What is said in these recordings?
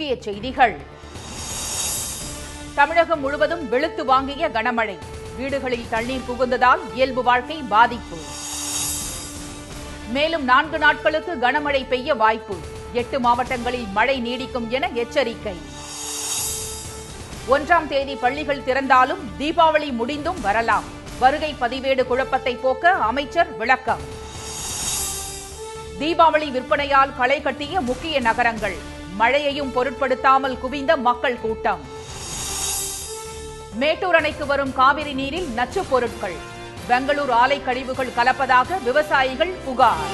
முக்கிய செய்திகள் தமிழகம் முழுவதும் வெளுத்து வாங்கிய கனமழை வீடுகளில் தண்ணீர் புகுந்ததால் இயல்பு வாழ்க்கை பாதிப்பு மேலும் நான்கு நாட்களுக்கு கனமழை பெய்ய வாய்ப்பு எட்டு மாவட்டங்களில் மழை நீடிக்கும் என எச்சரிக்கை ஒன்றாம் தேதி பள்ளிகள் திறந்தாலும் தீபாவளி முடிந்தும் வரலாம் வருகை பதிவேடு குழப்பத்தை போக்க அமைச்சர் விளக்கம் தீபாவளி விற்பனையால் களை கட்டிய முக்கிய நகரங்கள் மழையையும் பொருட்படுத்தாமல் குவிந்த மக்கள் கூட்டம் மேட்டூர் அணைக்கு வரும் காவிரி நீரில் நச்சுப் பொருட்கள் பெங்களூர் ஆலை கழிவுகள் கலப்பதாக விவசாயிகள் புகார்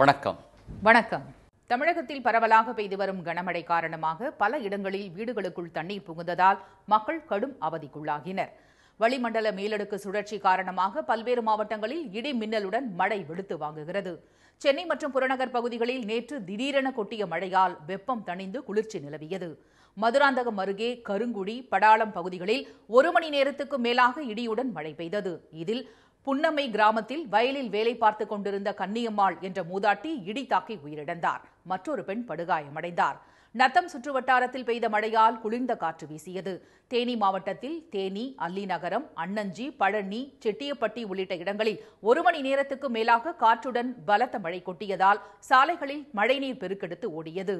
வணக்கம் வணக்கம் தமிழகத்தில் பரவலாக பெய்து வரும் கனமழை காரணமாக பல இடங்களில் வீடுகளுக்குள் தண்ணீர் புகுந்ததால் மக்கள் கடும் அவதிக்குள்ளாகினர் வளிமண்டல மேலடுக்கு சுழற்சி காரணமாக பல்வேறு மாவட்டங்களில் இடி மின்னலுடன் மழை வெளுத்து வாங்குகிறது சென்னை மற்றும் புறநகர் பகுதிகளில் நேற்று திடீரென கொட்டிய மழையால் வெப்பம் தணிந்து குளிர்ச்சி நிலவியது மதுராந்தகம் அருகே கருங்குடி படாளம் பகுதிகளில் ஒரு மணி நேரத்துக்கு மேலாக இடியுடன் மழை பெய்தது இதில் புன்னம்மை கிராமத்தில் வயலில் வேலை பார்த்து கொண்டிருந்த கன்னியம்மாள் என்ற மூதாட்டி இடி தாக்கி உயிரிழந்தார் மற்றொரு பெண் படுகாயமடைந்தார் நத்தம் சுற்றுவட்டாரத்தில் பெய்த மழையால் குளிர்ந்த காற்று வீசியது தேனி மாவட்டத்தில் தேனி அல்லிநகரம் அன்னஞ்சி பழனி செட்டியப்பட்டி உள்ளிட்ட இடங்களில் ஒரு மணி நேரத்துக்கு மேலாக காற்றுடன் பலத்த மழை கொட்டியதால் சாலைகளில் மழைநீர் பெருக்கெடுத்து ஓடியது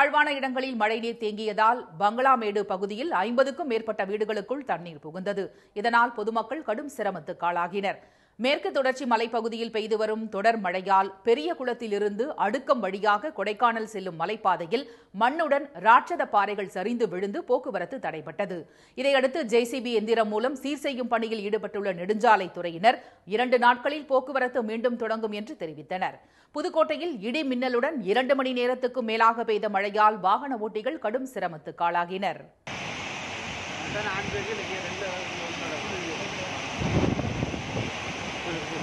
தாழ்வான இடங்களில் மழைநீர் தேங்கியதால் பங்களாமேடு பகுதியில் ஐம்பதுக்கும் மேற்பட்ட வீடுகளுக்குள் தண்ணீர் புகுந்தது இதனால் பொதுமக்கள் கடும் சிரமத்துக்கு ஆளாகினர் மேற்கு தொடர்ச்சி மலைப்பகுதியில் பெய்து வரும் தொடர் மழையால் பெரிய குளத்திலிருந்து அடுக்கம் வழியாக கொடைக்கானல் செல்லும் மலைப்பாதையில் மண்ணுடன் ராட்சத பாறைகள் சரிந்து விழுந்து போக்குவரத்து தடைபட்டது இதையடுத்து ஜேசிபி எந்திரம் மூலம் சீர் செய்யும் பணியில் ஈடுபட்டுள்ள துறையினர் இரண்டு நாட்களில் போக்குவரத்து மீண்டும் தொடங்கும் என்று தெரிவித்தனர் புதுக்கோட்டையில் இடி மின்னலுடன் இரண்டு மணி நேரத்துக்கும் மேலாக பெய்த மழையால் வாகன ஓட்டிகள் கடும் சிரமத்துக்கு ஆளாகினர்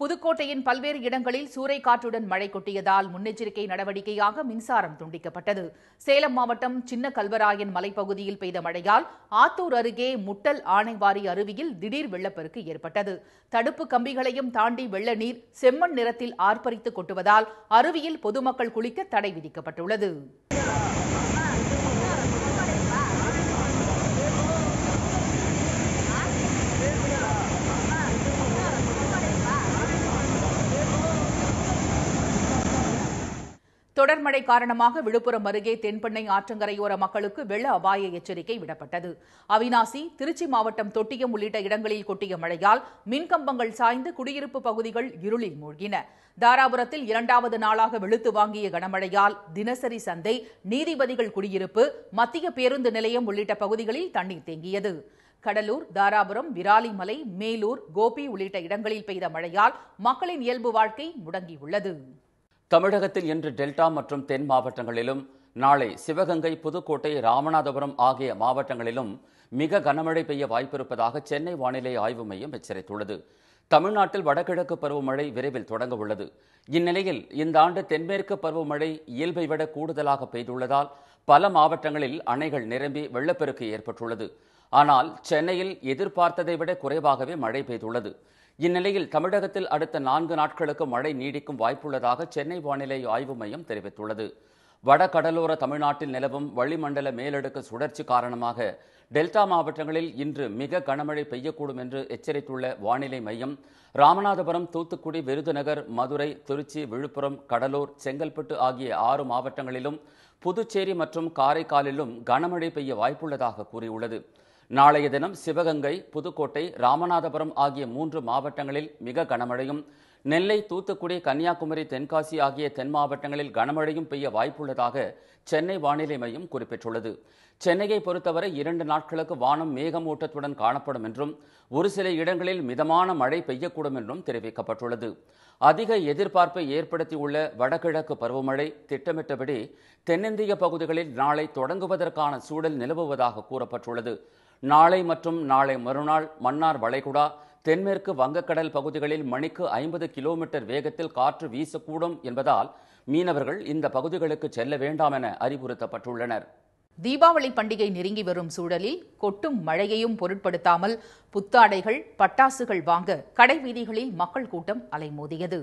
புதுக்கோட்டையின் பல்வேறு இடங்களில் சூறைக்காற்றுடன் மழை கொட்டியதால் முன்னெச்சரிக்கை நடவடிக்கையாக மின்சாரம் துண்டிக்கப்பட்டது சேலம் மாவட்டம் சின்ன கல்வராயன் மலைப்பகுதியில் பெய்த மழையால் ஆத்தூர் அருகே முட்டல் ஆணைவாரி அருவியில் திடீர் வெள்ளப்பெருக்கு ஏற்பட்டது தடுப்பு கம்பிகளையும் தாண்டி வெள்ள நீர் செம்மண் நிறத்தில் ஆர்ப்பரித்து கொட்டுவதால் அருவியில் பொதுமக்கள் குளிக்க தடை விதிக்கப்பட்டுள்ளது தொடர் மழை காரணமாக விழுப்புரம் அருகே தென்பெண்ணை ஆற்றங்கரையோர மக்களுக்கு வெள்ள அபாய எச்சரிக்கை விடப்பட்டது அவினாசி திருச்சி மாவட்டம் தொட்டியம் உள்ளிட்ட இடங்களில் கொட்டிய மழையால் மின்கம்பங்கள் சாய்ந்து குடியிருப்பு பகுதிகள் இருளில் மூழ்கின தாராபுரத்தில் இரண்டாவது நாளாக வெளுத்து வாங்கிய கனமழையால் தினசரி சந்தை நீதிபதிகள் குடியிருப்பு மத்திய பேருந்து நிலையம் உள்ளிட்ட பகுதிகளில் தண்ணீர் தேங்கியது கடலூர் தாராபுரம் விராலிமலை மேலூர் கோபி உள்ளிட்ட இடங்களில் பெய்த மழையால் மக்களின் இயல்பு வாழ்க்கை முடங்கியுள்ளது தமிழகத்தில் இன்று டெல்டா மற்றும் தென் மாவட்டங்களிலும் நாளை சிவகங்கை புதுக்கோட்டை ராமநாதபுரம் ஆகிய மாவட்டங்களிலும் மிக கனமழை பெய்ய வாய்ப்பிருப்பதாக சென்னை வானிலை ஆய்வு மையம் எச்சரித்துள்ளது தமிழ்நாட்டில் வடகிழக்கு பருவமழை விரைவில் தொடங்க உள்ளது இந்நிலையில் இந்த ஆண்டு தென்மேற்கு பருவமழை இயல்பை விட கூடுதலாக பெய்துள்ளதால் பல மாவட்டங்களில் அணைகள் நிரம்பி வெள்ளப்பெருக்கு ஏற்பட்டுள்ளது ஆனால் சென்னையில் எதிர்பார்த்ததை விட குறைவாகவே மழை பெய்துள்ளது இந்நிலையில் தமிழகத்தில் அடுத்த நான்கு நாட்களுக்கு மழை நீடிக்கும் வாய்ப்புள்ளதாக சென்னை வானிலை ஆய்வு மையம் தெரிவித்துள்ளது வட கடலோர தமிழ்நாட்டில் நிலவும் வளிமண்டல மேலடுக்கு சுழற்சி காரணமாக டெல்டா மாவட்டங்களில் இன்று மிக கனமழை பெய்யக்கூடும் என்று எச்சரித்துள்ள வானிலை மையம் ராமநாதபுரம் தூத்துக்குடி விருதுநகர் மதுரை திருச்சி விழுப்புரம் கடலூர் செங்கல்பட்டு ஆகிய ஆறு மாவட்டங்களிலும் புதுச்சேரி மற்றும் காரைக்காலிலும் கனமழை பெய்ய வாய்ப்புள்ளதாக கூறியுள்ளது நாளைய தினம் சிவகங்கை புதுக்கோட்டை ராமநாதபுரம் ஆகிய மூன்று மாவட்டங்களில் மிக கனமழையும் நெல்லை தூத்துக்குடி கன்னியாகுமரி தென்காசி ஆகிய தென் மாவட்டங்களில் கனமழையும் பெய்ய வாய்ப்புள்ளதாக சென்னை வானிலை மையம் குறிப்பிட்டுள்ளது சென்னையை பொறுத்தவரை இரண்டு நாட்களுக்கு வானம் மேகமூட்டத்துடன் காணப்படும் என்றும் ஒரு சில இடங்களில் மிதமான மழை பெய்யக்கூடும் என்றும் தெரிவிக்கப்பட்டுள்ளது அதிக எதிர்பார்ப்பை ஏற்படுத்தியுள்ள வடகிழக்கு பருவமழை திட்டமிட்டபடி தென்னிந்திய பகுதிகளில் நாளை தொடங்குவதற்கான சூழல் நிலவுவதாக கூறப்பட்டுள்ளது நாளை மற்றும் நாளை மறுநாள் மன்னார் வளைகுடா தென்மேற்கு வங்கக்கடல் பகுதிகளில் மணிக்கு ஐம்பது கிலோமீட்டர் வேகத்தில் காற்று வீசக்கூடும் என்பதால் மீனவர்கள் இந்த பகுதிகளுக்கு செல்ல வேண்டாம் என அறிவுறுத்தப்பட்டுள்ளனர் தீபாவளி பண்டிகை நெருங்கி வரும் சூழலில் கொட்டும் மழையையும் பொருட்படுத்தாமல் புத்தாடைகள் பட்டாசுகள் வாங்க கடை வீதிகளில் மக்கள் கூட்டம் அலைமோதியது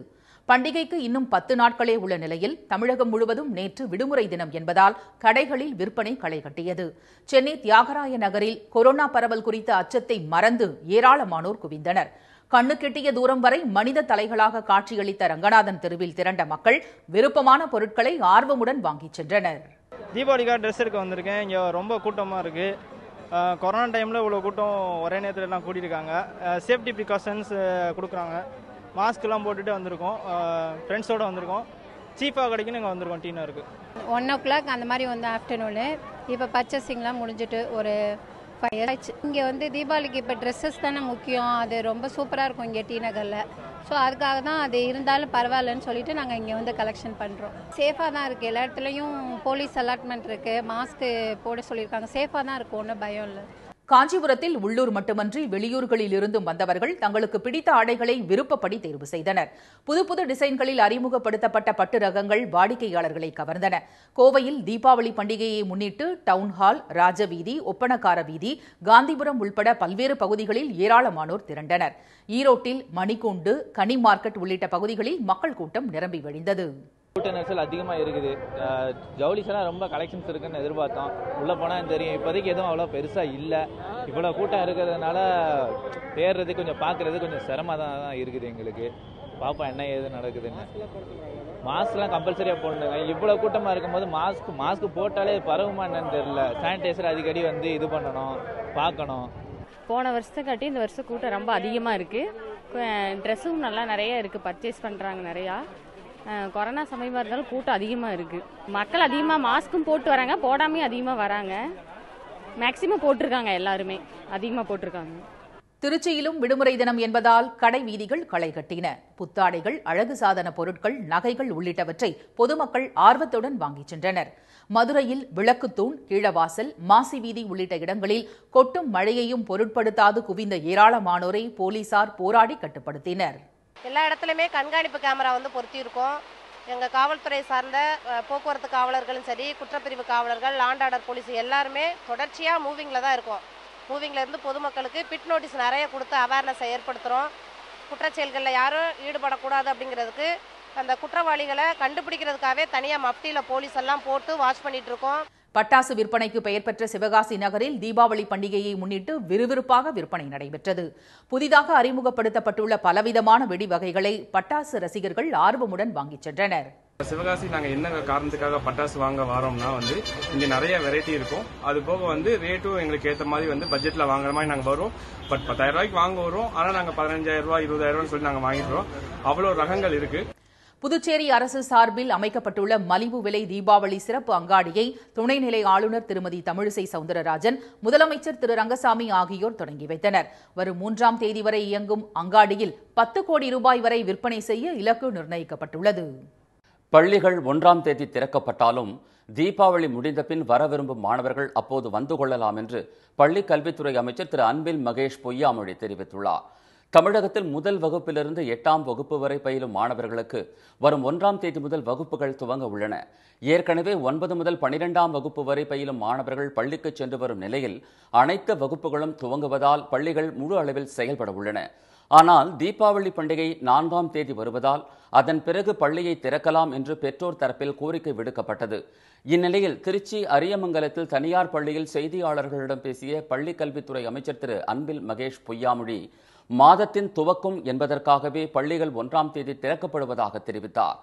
பண்டிகைக்கு இன்னும் பத்து நாட்களே உள்ள நிலையில் தமிழகம் முழுவதும் நேற்று விடுமுறை தினம் என்பதால் கடைகளில் விற்பனை களை கட்டியது சென்னை தியாகராய நகரில் கொரோனா பரவல் குறித்த அச்சத்தை மறந்து ஏராளமானோர் குவிந்தனர் கண்ணுக்கெட்டிய தூரம் வரை மனித தலைகளாக காட்சியளித்த ரங்கநாதன் தெருவில் திரண்ட மக்கள் விருப்பமான பொருட்களை ஆர்வமுடன் வாங்கிச் சென்றனர் தீபாவளிக்காக ட்ரெஸ் எடுக்க வந்திருக்கேன் இங்கே ரொம்ப கூட்டமாக இருக்குது கொரோனா டைமில் இவ்வளோ கூட்டம் ஒரே நேரத்தில் எல்லாம் கூட்டியிருக்காங்க சேஃப்டி ப்ரிகாஷன்ஸ் கொடுக்குறாங்க மாஸ்க்லாம் போட்டுட்டு வந்திருக்கோம் ஃப்ரெண்ட்ஸோடு வந்திருக்கோம் சீப்பாக கிடைக்கும் நாங்கள் வந்திருக்கோம் டீ ஒன் ஓ கிளாக் அந்த மாதிரி வந்து ஆஃப்டர்நூனு இப்போ பர்ச்சேசிங்லாம் முடிஞ்சுட்டு ஒரு ஃபைவ் ஆச்சு இங்கே வந்து தீபாவளிக்கு இப்போ ட்ரெஸ்ஸஸ் தானே முக்கியம் அது ரொம்ப சூப்பராக இருக்கும் இங்கே டீ நகரில் ஸோ அதுக்காக தான் அது இருந்தாலும் பரவாயில்லன்னு சொல்லிட்டு நாங்கள் இங்கே வந்து கலெக்ஷன் பண்ணுறோம் சேஃபாக தான் இருக்குது எல்லா இடத்துலையும் போலீஸ் அலாட்மெண்ட் இருக்குது மாஸ்க்கு போட சொல்லியிருக்காங்க சேஃபாக தான் இருக்கும் ஒன்றும் பயம் இல்லை காஞ்சிபுரத்தில் உள்ளூர் மட்டுமன்றி வெளியூர்களில் இருந்தும் வந்தவர்கள் தங்களுக்கு பிடித்த ஆடைகளை விருப்பப்படி தேர்வு செய்தனர் புது புது டிசைன்களில் அறிமுகப்படுத்தப்பட்ட பட்டு ரகங்கள் வாடிக்கையாளர்களை கவர்ந்தன கோவையில் தீபாவளி பண்டிகையை முன்னிட்டு டவுன்ஹால் ராஜவீதி ஒப்பனக்கார வீதி காந்திபுரம் உள்பட பல்வேறு பகுதிகளில் ஏராளமானோர் திரண்டனர் ஈரோட்டில் மணிக்கூண்டு கனி மார்க்கெட் உள்ளிட்ட பகுதிகளில் மக்கள் கூட்டம் நிரம்பி வழிந்தது கூட்ட நெரிசல் அதிகமாக இருக்குது ஜவுளிஸ்லாம் ரொம்ப கலெக்ஷன்ஸ் இருக்குன்னு எதிர்பார்த்தோம் உள்ளே போனால் தெரியும் இப்போதைக்கு எதுவும் அவ்வளோ பெருசாக இல்லை இவ்வளோ கூட்டம் இருக்கிறதுனால தேர்றது கொஞ்சம் பார்க்குறது கொஞ்சம் சிரமமாக தான் தான் இருக்குது எங்களுக்கு பார்ப்போம் என்ன ஏது நடக்குதுன்னு மாஸ்க்லாம் கம்பல்சரியாக போடணுங்க இவ்வளோ கூட்டமாக இருக்கும்போது மாஸ்க் மாஸ்க் போட்டாலே பரவுமா என்னன்னு தெரில சானிடைசர் அடிக்கடி வந்து இது பண்ணணும் பார்க்கணும் போன வருஷத்தை காட்டி இந்த வருஷம் கூட்டம் ரொம்ப அதிகமாக இருக்குது ட்ரெஸ்ஸும் நல்லா நிறைய இருக்குது பர்ச்சேஸ் பண்ணுறாங்க நிறையா கொரோனா சமயமாக இருந்தாலும் கூட்டம் அதிகமாக இருக்குது மக்கள் அதிகமாக மாஸ்க்கும் போட்டு வராங்க போடாமே அதிகமாக வராங்க மேக்சிமம் போட்டிருக்காங்க எல்லாருமே அதிகமாக போட்டிருக்காங்க திருச்சியிலும் விடுமுறை தினம் என்பதால் கடை வீதிகள் களை கட்டின புத்தாடைகள் அழகு சாதன பொருட்கள் நகைகள் உள்ளிட்டவற்றை பொதுமக்கள் ஆர்வத்துடன் வாங்கிச் சென்றனர் மதுரையில் விளக்குத்தூண் கீழவாசல் மாசி வீதி உள்ளிட்ட இடங்களில் கொட்டும் மழையையும் பொருட்படுத்தாது குவிந்த ஏராளமானோரை போலீசார் போராடி கட்டுப்படுத்தினர் எல்லா இடத்துலையுமே கண்காணிப்பு கேமரா வந்து இருக்கும் எங்கள் காவல்துறை சார்ந்த போக்குவரத்து காவலர்களும் சரி குற்றப்பிரிவு காவலர்கள் லாண்ட் ஆர்டர் போலீஸ் எல்லாருமே தொடர்ச்சியாக மூவிங்கில் தான் இருக்கும் மூவிங்லேருந்து பொதுமக்களுக்கு பிட் நோட்டீஸ் நிறைய கொடுத்து அவேர்னஸை ஏற்படுத்துகிறோம் குற்றச்செயல்களில் யாரும் ஈடுபடக்கூடாது அப்படிங்கிறதுக்கு அந்த குற்றவாளிகளை கண்டுபிடிக்கிறதுக்காகவே தனியாக மப்டியில் போலீஸ் எல்லாம் போட்டு வாட்ச் பண்ணிகிட்ருக்கோம் பட்டாசு விற்பனைக்கு பெயர் பெற்ற சிவகாசி நகரில் தீபாவளி பண்டிகையை முன்னிட்டு விறுவிறுப்பாக விற்பனை நடைபெற்றது புதிதாக அறிமுகப்படுத்தப்பட்டுள்ள பலவிதமான வெடி வகைகளை பட்டாசு ரசிகர்கள் ஆர்வமுடன் வாங்கிச் சென்றனர் சிவகாசி நாங்கள் என்ன காரணத்துக்காக பட்டாசு வாங்க வரோம்னா வந்து இங்கே நிறைய வெரைட்டி இருக்கும் அது போக வந்து ரேட்டும் எங்களுக்கு ஏற்ற மாதிரி வந்து பட்ஜெட்டில் வாங்குற மாதிரி நாங்கள் வரும் பட் பத்தாயிரம் ரூபாய்க்கு வாங்க வரும் ஆனால் நாங்கள் பதினஞ்சாயிரம் ரூபாய் இருபதாயிரம் ரூபான்னு சொல்லி நாங்கள் வாங்கிடுறோம் அவ்வளோ ரகங்கள் இருக்குது புதுச்சேரி அரசு சார்பில் அமைக்கப்பட்டுள்ள மலிவு விலை தீபாவளி சிறப்பு அங்காடியை துணைநிலை ஆளுநர் திருமதி தமிழிசை சவுந்தரராஜன் முதலமைச்சர் திரு ரங்கசாமி ஆகியோர் தொடங்கி வைத்தனர் வரும் மூன்றாம் தேதி வரை இயங்கும் அங்காடியில் பத்து கோடி ரூபாய் வரை விற்பனை செய்ய இலக்கு நிர்ணயிக்கப்பட்டுள்ளது பள்ளிகள் ஒன்றாம் தேதி திறக்கப்பட்டாலும் தீபாவளி முடிந்த பின் வர விரும்பும் மாணவர்கள் அப்போது வந்து கொள்ளலாம் என்று பள்ளிக் கல்வித்துறை அமைச்சர் திரு அன்பில் மகேஷ் பொய்யாமொழி தெரிவித்துள்ளார் தமிழகத்தில் முதல் வகுப்பிலிருந்து எட்டாம் வகுப்பு வரை பயிலும் மாணவர்களுக்கு வரும் ஒன்றாம் தேதி முதல் வகுப்புகள் துவங்க உள்ளன ஏற்கனவே ஒன்பது முதல் பனிரெண்டாம் வகுப்பு வரை பயிலும் மாணவர்கள் பள்ளிக்கு சென்று வரும் நிலையில் அனைத்து வகுப்புகளும் துவங்குவதால் பள்ளிகள் முழு அளவில் செயல்பட உள்ளன ஆனால் தீபாவளி பண்டிகை நான்காம் தேதி வருவதால் அதன் பிறகு பள்ளியை திறக்கலாம் என்று பெற்றோர் தரப்பில் கோரிக்கை விடுக்கப்பட்டது இந்நிலையில் திருச்சி அரியமங்கலத்தில் தனியார் பள்ளியில் செய்தியாளர்களிடம் பேசிய பள்ளிக்கல்வித்துறை அமைச்சர் திரு அன்பில் மகேஷ் பொய்யாமொழி மாதத்தின் துவக்கும் என்பதற்காகவே பள்ளிகள் ஒன்றாம் தேதி திறக்கப்படுவதாக தெரிவித்தார்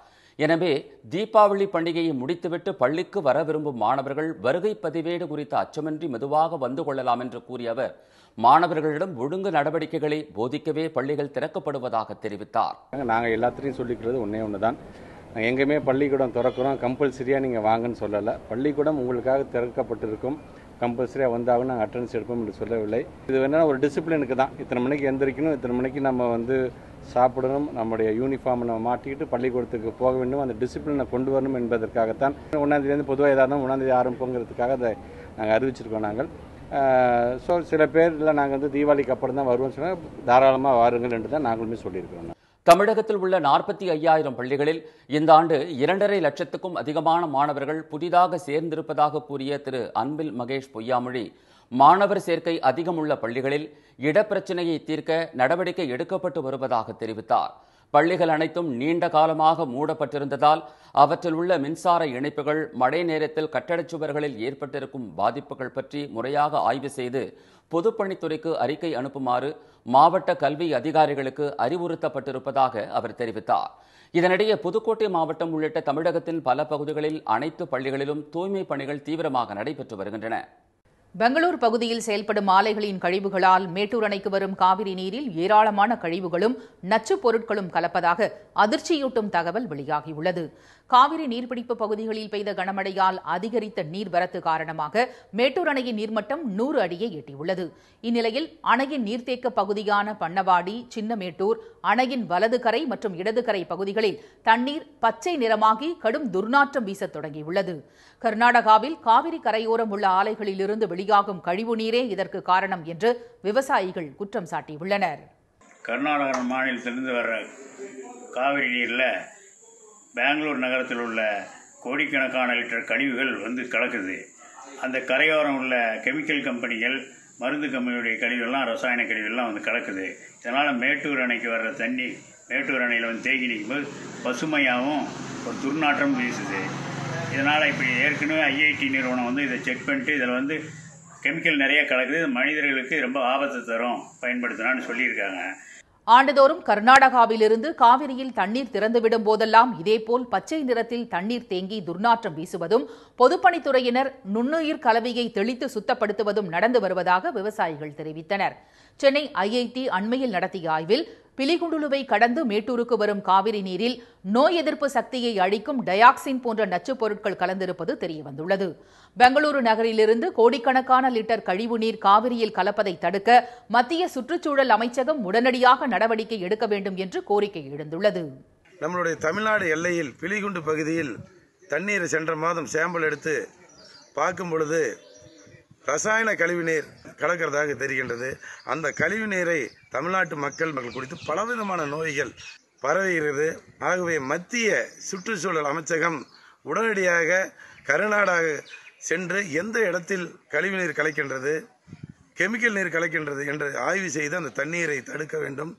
எனவே தீபாவளி பண்டிகையை முடித்துவிட்டு பள்ளிக்கு வர விரும்பும் மாணவர்கள் வருகை பதிவேடு குறித்த அச்சமின்றி மெதுவாக வந்து கொள்ளலாம் என்று கூறிய அவர் மாணவர்களிடம் ஒழுங்கு நடவடிக்கைகளை போதிக்கவே பள்ளிகள் திறக்கப்படுவதாக தெரிவித்தார் நாங்கள் எல்லாத்திலையும் சொல்லிக்கிறது ஒன்றே ஒன்று தான் எங்கேயுமே பள்ளிக்கூடம் திறக்கிறோம் கம்பல்சரியாக நீங்கள் வாங்கன்னு சொல்லலை பள்ளிக்கூடம் உங்களுக்காக திறக்கப்பட்டிருக்கும் கம்பல்சரியாக வந்தாலும் நாங்கள் அட்டண்டன்ஸ் எடுப்போம் என்று சொல்லவில்லை இது வேணால் ஒரு டிசிப்ளினுக்கு தான் இத்தனை மணிக்கு எந்திரிக்கணும் இத்தனை மணிக்கு நம்ம வந்து சாப்பிடணும் நம்முடைய யூனிஃபார்மை நம்ம மாட்டிக்கிட்டு பள்ளிக்கூடத்துக்கு போக வேண்டும் அந்த டிசிப்ளினை கொண்டு வரணும் என்பதற்காகத்தான் ஒன்றாந்தேதிலேருந்து பொதுவாக எதாக இருந்தாலும் ஒன்றாந்தேதி ஆரம்பிப்போங்கிறதுக்காக அதை நாங்கள் அறிவிச்சிருக்கோம் நாங்கள் ஸோ சில பேர் இல்லை நாங்கள் வந்து தீபாவளிக்கு அப்புறம் தான் வருவோம்னு சொன்னால் தாராளமாக வாருங்கள் என்று தான் நாங்களுமே சொல்லியிருக்கிறோம் தமிழகத்தில் உள்ள நாற்பத்தி ஐயாயிரம் பள்ளிகளில் இந்த ஆண்டு இரண்டரை லட்சத்துக்கும் அதிகமான மாணவர்கள் புதிதாக சேர்ந்திருப்பதாக கூறிய திரு அன்பில் மகேஷ் பொய்யாமொழி மாணவர் சேர்க்கை அதிகமுள்ள பள்ளிகளில் இடப்பிரச்சினையை தீர்க்க நடவடிக்கை எடுக்கப்பட்டு வருவதாக தெரிவித்தார் பள்ளிகள் அனைத்தும் நீண்ட காலமாக மூடப்பட்டிருந்ததால் அவற்றில் உள்ள மின்சார இணைப்புகள் மழை நேரத்தில் கட்டடச் சுவர்களில் ஏற்பட்டிருக்கும் பாதிப்புகள் பற்றி முறையாக ஆய்வு செய்து பொதுப்பணித்துறைக்கு அறிக்கை அனுப்புமாறு மாவட்ட கல்வி அதிகாரிகளுக்கு அறிவுறுத்தப்பட்டிருப்பதாக அவர் தெரிவித்தார் இதனிடையே புதுக்கோட்டை மாவட்டம் உள்ளிட்ட தமிழகத்தின் பல பகுதிகளில் அனைத்து பள்ளிகளிலும் தூய்மை பணிகள் தீவிரமாக நடைபெற்று வருகின்றன பெங்களூர் பகுதியில் செயல்படும் ஆலைகளின் கழிவுகளால் மேட்டூர் அணைக்கு வரும் காவிரி நீரில் ஏராளமான கழிவுகளும் நச்சுப் பொருட்களும் கலப்பதாக அதிர்ச்சியூட்டும் தகவல் வெளியாகியுள்ளது காவிரி நீர்பிடிப்பு பகுதிகளில் பெய்த கனமழையால் அதிகரித்த நீர்வரத்து காரணமாக மேட்டூர் அணையின் நீர்மட்டம் நூறு அடியை எட்டியுள்ளது இந்நிலையில் அணையின் நீர்த்தேக்க பகுதியான பண்ணவாடி சின்னமேட்டூர் அணையின் வலது கரை மற்றும் இடது கரை பகுதிகளில் தண்ணீர் பச்சை நிறமாகி கடும் துர்நாற்றம் வீசத் தொடங்கியுள்ளது கர்நாடகாவில் காவிரி கரையோரம் உள்ள ஆலைகளிலிருந்து வெளியாகும் கழிவு நீரே இதற்கு காரணம் என்று விவசாயிகள் குற்றம் சாட்டியுள்ளனர் கர்நாடக மாநிலத்திலிருந்து வர காவிரி நீரில் பெங்களூர் நகரத்தில் உள்ள கோடிக்கணக்கான லிட்டர் கழிவுகள் வந்து கலக்குது அந்த கரையோரம் உள்ள கெமிக்கல் கம்பெனிகள் மருந்து கம்பெனியுடைய கழிவுகள்லாம் ரசாயன கழிவுகள்லாம் வந்து கலக்குது இதனால் மேட்டூர் அணைக்கு வர்ற தண்ணி மேட்டூர் அணையில் வந்து தேங்கி நிற்கும்போது பசுமையாகவும் ஒரு துர்நாற்றம் வீசுது இதனால் இப்படி ஏற்கனவே ஐஐடி நிறுவனம் வந்து இதை செக் பண்ணிட்டு இதில் வந்து கெமிக்கல் நிறைய கலக்குது மனிதர்களுக்கு ரொம்ப ஆபத்தை தரும் பயன்படுத்தினான்னு சொல்லியிருக்காங்க ஆண்டுதோறும் கர்நாடகாவிலிருந்து காவிரியில் தண்ணீர் திறந்துவிடும் போதெல்லாம் இதேபோல் பச்சை நிறத்தில் தண்ணீர் தேங்கி துர்நாற்றம் வீசுவதும் பொதுப்பணித்துறையினர் நுண்ணுயிர் கலவையை தெளித்து சுத்தப்படுத்துவதும் நடந்து வருவதாக விவசாயிகள் தெரிவித்தனர் சென்னை ஐஐடி அண்மையில் நடத்திய ஆய்வில் பிலிகுண்டுலுவை கடந்து மேட்டூருக்கு வரும் காவிரி நீரில் நோய் எதிர்ப்பு சக்தியை அழிக்கும் டயாக்சின் போன்ற நச்சுப் பொருட்கள் கலந்திருப்பது தெரியவந்துள்ளது பெங்களூரு நகரிலிருந்து கோடிக்கணக்கான லிட்டர் கழிவு நீர் காவிரியில் கலப்பதை தடுக்க மத்திய சுற்றுச்சூழல் அமைச்சகம் உடனடியாக நடவடிக்கை எடுக்க வேண்டும் என்று கோரிக்கை எழுந்துள்ளது நம்மளுடைய தமிழ்நாடு எல்லையில் பிலிகுண்டு பகுதியில் தண்ணீர் சென்ற மாதம் சாம்பிள் எடுத்து பார்க்கும் பொழுது ரசாயன கழிவு நீர் கலக்கிறதாக தெரிகின்றது அந்த கழிவு நீரை தமிழ்நாட்டு மக்கள் மக்கள் குடித்து பலவிதமான நோய்கள் பரவுகிறது ஆகவே மத்திய சுற்றுச்சூழல் அமைச்சகம் உடனடியாக கருநாடாக சென்று எந்த இடத்தில் கழிவு நீர் கலைக்கின்றது கெமிக்கல் நீர் கலக்கின்றது என்று ஆய்வு செய்து அந்த தண்ணீரை தடுக்க வேண்டும்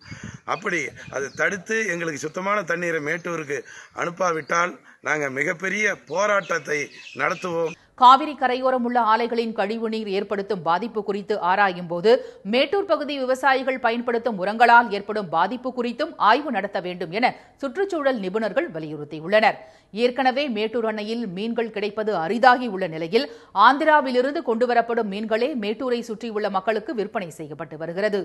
அப்படி அதை தடுத்து எங்களுக்கு சுத்தமான தண்ணீரை மேட்டூருக்கு அனுப்பாவிட்டால் நாங்கள் மிகப்பெரிய போராட்டத்தை நடத்துவோம் காவிரி கரையோரம் உள்ள ஆலைகளின் கழிவுநீர் ஏற்படுத்தும் பாதிப்பு குறித்து ஆராயும் போது மேட்டூர் பகுதி விவசாயிகள் பயன்படுத்தும் உரங்களால் ஏற்படும் பாதிப்பு குறித்தும் ஆய்வு நடத்த வேண்டும் என சுற்றுச்சூழல் நிபுணர்கள் வலியுறுத்தியுள்ளனர் ஏற்கனவே மேட்டூர் அணையில் மீன்கள் கிடைப்பது அரிதாகி உள்ள நிலையில் ஆந்திராவிலிருந்து கொண்டுவரப்படும் மீன்களே மேட்டூரை சுற்றியுள்ள மக்களுக்கு விற்பனை செய்யப்பட்டு வருகிறது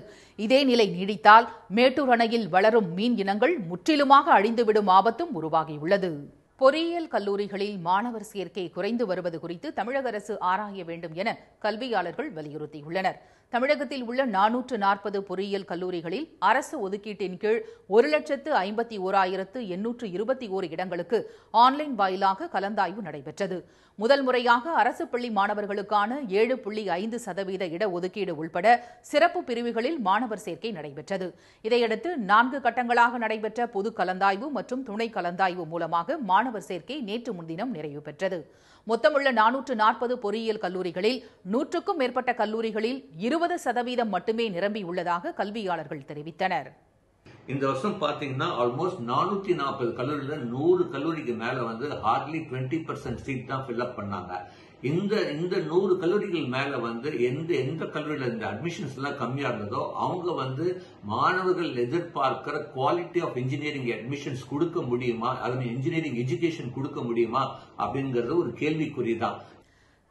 இதே நிலை நீடித்தால் மேட்டூர் அணையில் வளரும் மீன் இனங்கள் முற்றிலுமாக அழிந்துவிடும் ஆபத்தும் உருவாகியுள்ளது பொறியியல் கல்லூரிகளில் மாணவர் சேர்க்கை குறைந்து வருவது குறித்து தமிழக அரசு ஆராய வேண்டும் என கல்வியாளர்கள் வலியுறுத்தியுள்ளனர் தமிழகத்தில் உள்ள நானூற்று நாற்பது பொறியியல் கல்லூரிகளில் அரசு ஒதுக்கீட்டின் கீழ் ஒரு லட்சத்து ஐம்பத்தி ஓராயிரத்து எண்ணூற்று இருபத்தி ஓரு இடங்களுக்கு ஆன்லைன் வாயிலாக கலந்தாய்வு நடைபெற்றது முதல் முறையாக அரசு பள்ளி மாணவர்களுக்கான ஏழு புள்ளி ஐந்து சதவீத இடஒதுக்கீடு உள்பட சிறப்பு பிரிவுகளில் மாணவர் சேர்க்கை நடைபெற்றது இதையடுத்து நான்கு கட்டங்களாக நடைபெற்ற பொது கலந்தாய்வு மற்றும் துணை கலந்தாய்வு மூலமாக மாணவர் சேர்க்கை நேற்று முன்தினம் நிறைவு பெற்றது மொத்தமுள்ள நானூற்று நாற்பது பொறியியல் கல்லூரிகளில் நூற்றுக்கும் மேற்பட்ட கல்லூரிகளில் இருபது சதவீதம் மட்டுமே நிரம்பியுள்ளதாக கல்வியாளர்கள் தெரிவித்தனர் இந்த வருஷம் பாத்தீங்கன்னா ஆல்மோஸ்ட் நானூத்தி நாற்பது கல்லூரியில நூறு கல்லூரிக்கு மேல வந்து ஹார்ட்லி டுவெண்ட்டி பர்சன்ட் சீட் தான் ஃபில் அப் பண்ணாங்க இந்த இந்த நூறு கல்லூரிகள் மேல வந்து எந்த எந்த கல்லூரியில இந்த அட்மிஷன்ஸ் எல்லாம் கம்மியா இருந்ததோ அவங்க வந்து மாணவர்கள் எதிர்பார்க்கிற குவாலிட்டி ஆஃப் இன்ஜினியரிங் அட்மிஷன்ஸ் கொடுக்க முடியுமா அதன் இன்ஜினியரிங் எஜுகேஷன் கொடுக்க முடியுமா அப்படிங்கறது ஒரு கேள்விக்குறிதான்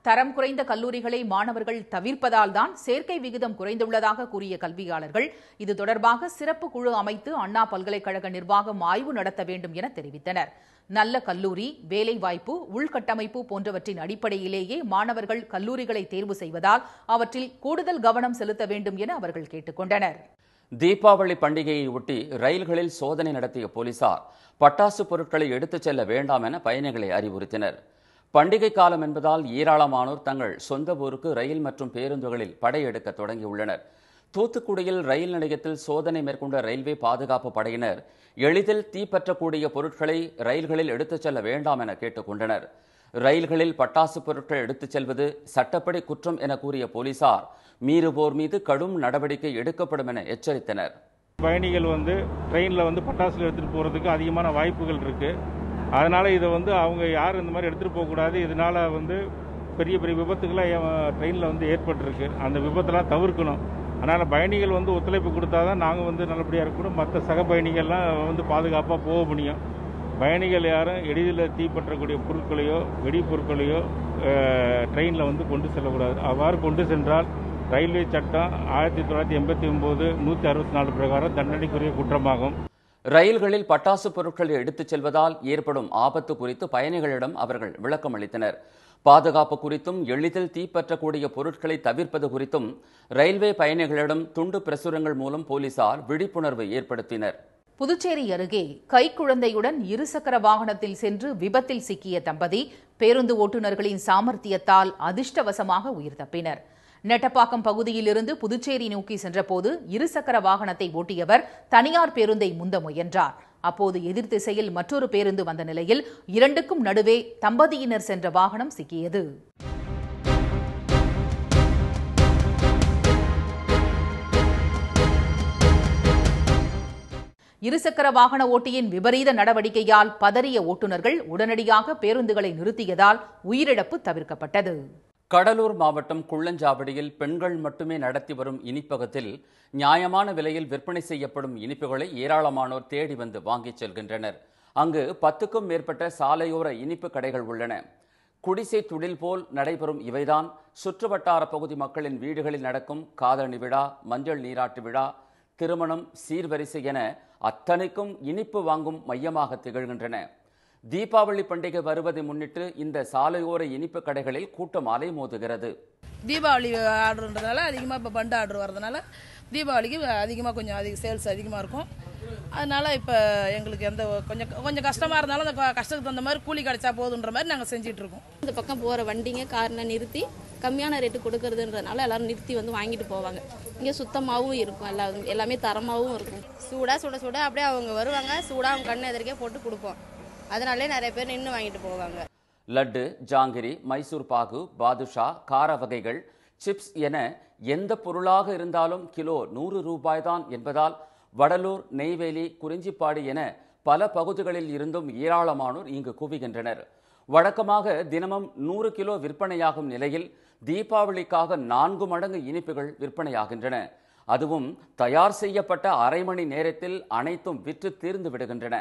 தரம் குறைந்த கல்லூரிகளை மாணவர்கள் தவிர்ப்பதால் தான் சேர்க்கை விகிதம் குறைந்துள்ளதாக கூறிய கல்வியாளர்கள் இது தொடர்பாக சிறப்பு குழு அமைத்து அண்ணா பல்கலைக்கழக நிர்வாகம் ஆய்வு நடத்த வேண்டும் என தெரிவித்தனர் நல்ல கல்லூரி வேலைவாய்ப்பு உள்கட்டமைப்பு போன்றவற்றின் அடிப்படையிலேயே மாணவர்கள் கல்லூரிகளை தேர்வு செய்வதால் அவற்றில் கூடுதல் கவனம் செலுத்த வேண்டும் என அவர்கள் கேட்டுக் கொண்டனர் தீபாவளி பண்டிகையை ஒட்டி ரயில்களில் சோதனை நடத்திய போலீசார் பட்டாசு பொருட்களை எடுத்துச் செல்ல வேண்டாம் என பயணிகளை அறிவுறுத்தினர் பண்டிகை காலம் என்பதால் ஏராளமானோர் தங்கள் சொந்த ஊருக்கு ரயில் மற்றும் பேருந்துகளில் படையெடுக்க தொடங்கியுள்ளனர் தூத்துக்குடியில் ரயில் நிலையத்தில் சோதனை மேற்கொண்ட ரயில்வே பாதுகாப்பு படையினர் எளிதில் தீப்பற்றக்கூடிய பொருட்களை ரயில்களில் எடுத்துச் செல்ல வேண்டாம் என கேட்டுக்கொண்டனர் ரயில்களில் பட்டாசு பொருட்கள் எடுத்துச் செல்வது சட்டப்படி குற்றம் என கூறிய போலீசார் மீறுபோர் மீது கடும் நடவடிக்கை எடுக்கப்படும் என எச்சரித்தனர் பயணிகள் வந்து ட்ரெயினில் வந்து பட்டாசுகள் எடுத்துகிட்டு போகிறதுக்கு அதிகமான வாய்ப்புகள் இருக்குது அதனால் இதை வந்து அவங்க யார் இந்த மாதிரி எடுத்துகிட்டு போகக்கூடாது இதனால் வந்து பெரிய பெரிய விபத்துக்கெல்லாம் ட்ரெயினில் வந்து ஏற்பட்டிருக்கு அந்த விபத்தெல்லாம் தவிர்க்கணும் அதனால் பயணிகள் வந்து ஒத்துழைப்பு கொடுத்தா தான் நாங்கள் வந்து நல்லபடியாக இருக்கணும் மற்ற சக பயணிகள்லாம் வந்து பாதுகாப்பாக போக முடியும் பயணிகள் யாரும் எளிதில் தீப்பற்றக்கூடிய பொருட்களையோ வெடி பொருட்களையோ ட்ரெயினில் வந்து கொண்டு செல்லக்கூடாது அவ்வாறு கொண்டு சென்றால் ரயில்வே சட்டம் ஆயிரத்தி தொள்ளாயிரத்தி எண்பத்தி ஒம்பது நூற்றி அறுபத்தி நாலு பிரகாரம் தண்டனைக்குரிய குற்றமாகும் ரயில்களில் பட்டாசு பொருட்களை எடுத்துச் செல்வதால் ஏற்படும் ஆபத்து குறித்து பயணிகளிடம் அவர்கள் விளக்கம் அளித்தனர் பாதுகாப்பு குறித்தும் எளிதில் தீப்பற்றக்கூடிய பொருட்களை தவிர்ப்பது குறித்தும் ரயில்வே பயணிகளிடம் துண்டு பிரசுரங்கள் மூலம் போலீசார் விழிப்புணர்வு ஏற்படுத்தினர் புதுச்சேரி அருகே கைக்குழந்தையுடன் இருசக்கர வாகனத்தில் சென்று விபத்தில் சிக்கிய தம்பதி பேருந்து ஓட்டுநர்களின் சாமர்த்தியத்தால் அதிர்ஷ்டவசமாக உயிர் தப்பினர் நெட்டப்பாக்கம் பகுதியிலிருந்து புதுச்சேரி நோக்கி சென்றபோது இருசக்கர வாகனத்தை ஓட்டியவர் தனியார் பேருந்தை முந்த முயன்றார் அப்போது எதிர் திசையில் மற்றொரு பேருந்து வந்த நிலையில் இரண்டுக்கும் நடுவே தம்பதியினர் சென்ற வாகனம் சிக்கியது இருசக்கர வாகன ஓட்டியின் விபரீத நடவடிக்கையால் பதறிய ஓட்டுநர்கள் உடனடியாக பேருந்துகளை நிறுத்தியதால் உயிரிழப்பு தவிர்க்கப்பட்டது கடலூர் மாவட்டம் குள்ளஞ்சாவடியில் பெண்கள் மட்டுமே நடத்தி வரும் இனிப்பகத்தில் நியாயமான விலையில் விற்பனை செய்யப்படும் இனிப்புகளை ஏராளமானோர் தேடி வந்து வாங்கிச் செல்கின்றனர் அங்கு பத்துக்கும் மேற்பட்ட சாலையோர இனிப்பு கடைகள் உள்ளன குடிசை துடில் போல் நடைபெறும் இவைதான் சுற்றுவட்டார பகுதி மக்களின் வீடுகளில் நடக்கும் காதணி விழா மஞ்சள் நீராட்டு விழா திருமணம் சீர்வரிசை என அத்தனைக்கும் இனிப்பு வாங்கும் மையமாக திகழ்கின்றன தீபாவளி பண்டிகை வருவதை முன்னிட்டு இந்த சாலையோர இனிப்பு கடைகளில் கூட்டம் மோதுகிறது தீபாவளி ஆர்டர்ன்றதுனால அதிகமாக இப்போ பண்டு ஆர்டர் வர்றதுனால தீபாவளிக்கு அதிகமாக கொஞ்சம் அதிக சேல்ஸ் அதிகமாக இருக்கும் அதனால் இப்போ எங்களுக்கு எந்த கொஞ்சம் கொஞ்சம் கஷ்டமாக இருந்தாலும் அந்த கஷ்டத்துக்கு தகுந்த மாதிரி கூலி கிடைச்சா போதுன்ற மாதிரி நாங்கள் இருக்கோம் இந்த பக்கம் போகிற வண்டிங்க காரில் நிறுத்தி கம்மியான ரேட்டு கொடுக்கறதுன்றதுனால எல்லாரும் நிறுத்தி வந்து வாங்கிட்டு போவாங்க இங்கே சுத்தமாகவும் இருக்கும் எல்லா எல்லாமே தரமாகவும் இருக்கும் சூடாக சுட சுட அப்படியே அவங்க வருவாங்க சூடாக அவங்க கண்ணு எதிர்க்கே போட்டு கொடுப்போம் அதனாலே நிறைய பேர் நின்று வாங்கிட்டு போவாங்க லட்டு ஜாங்கிரி மைசூர் பாகு பாதுஷா கார வகைகள் சிப்ஸ் என எந்த பொருளாக இருந்தாலும் கிலோ நூறு ரூபாய் தான் என்பதால் வடலூர் நெய்வேலி குறிஞ்சிப்பாடு என பல பகுதிகளில் இருந்தும் ஏராளமானோர் இங்கு குவிகின்றனர் வழக்கமாக தினமும் நூறு கிலோ விற்பனையாகும் நிலையில் தீபாவளிக்காக நான்கு மடங்கு இனிப்புகள் விற்பனையாகின்றன அதுவும் தயார் செய்யப்பட்ட அரை மணி நேரத்தில் அனைத்தும் விற்று தீர்ந்து விடுகின்றன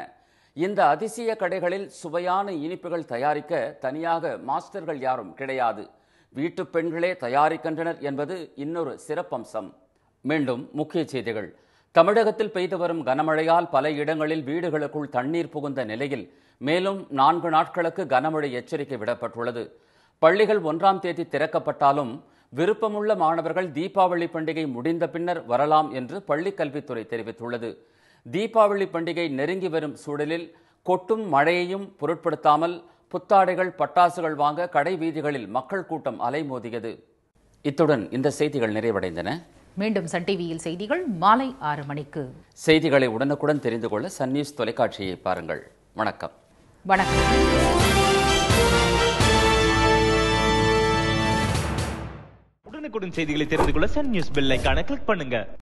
இந்த அதிசய கடைகளில் சுவையான இனிப்புகள் தயாரிக்க தனியாக மாஸ்டர்கள் யாரும் கிடையாது வீட்டு பெண்களே தயாரிக்கின்றனர் என்பது இன்னொரு சிறப்பம்சம் மீண்டும் முக்கிய செய்திகள் தமிழகத்தில் பெய்து வரும் கனமழையால் பல இடங்களில் வீடுகளுக்குள் தண்ணீர் புகுந்த நிலையில் மேலும் நான்கு நாட்களுக்கு கனமழை எச்சரிக்கை விடப்பட்டுள்ளது பள்ளிகள் ஒன்றாம் தேதி திறக்கப்பட்டாலும் விருப்பமுள்ள மாணவர்கள் தீபாவளி பண்டிகை முடிந்த பின்னர் வரலாம் என்று பள்ளிக்கல்வித்துறை கல்வித்துறை தெரிவித்துள்ளது தீபாவளி பண்டிகை நெருங்கி வரும் சூழலில் கொட்டும் மழையையும் பொருட்படுத்தாமல் புத்தாடைகள் பட்டாசுகள் வாங்க கடை வீதிகளில் மக்கள் கூட்டம் அலைமோதியது இத்துடன் இந்த செய்திகள் நிறைவடைந்தன மீண்டும் சன் டிவியில் செய்திகள் மாலை ஆறு மணிக்கு செய்திகளை உடனுக்குடன் தெரிந்து கொள்ள சன் நியூஸ் தொலைக்காட்சியை பாருங்கள் வணக்கம் வணக்கம் உடனுக்குடன் செய்திகளை தெரிந்து கொள்ள சன் நியூஸ்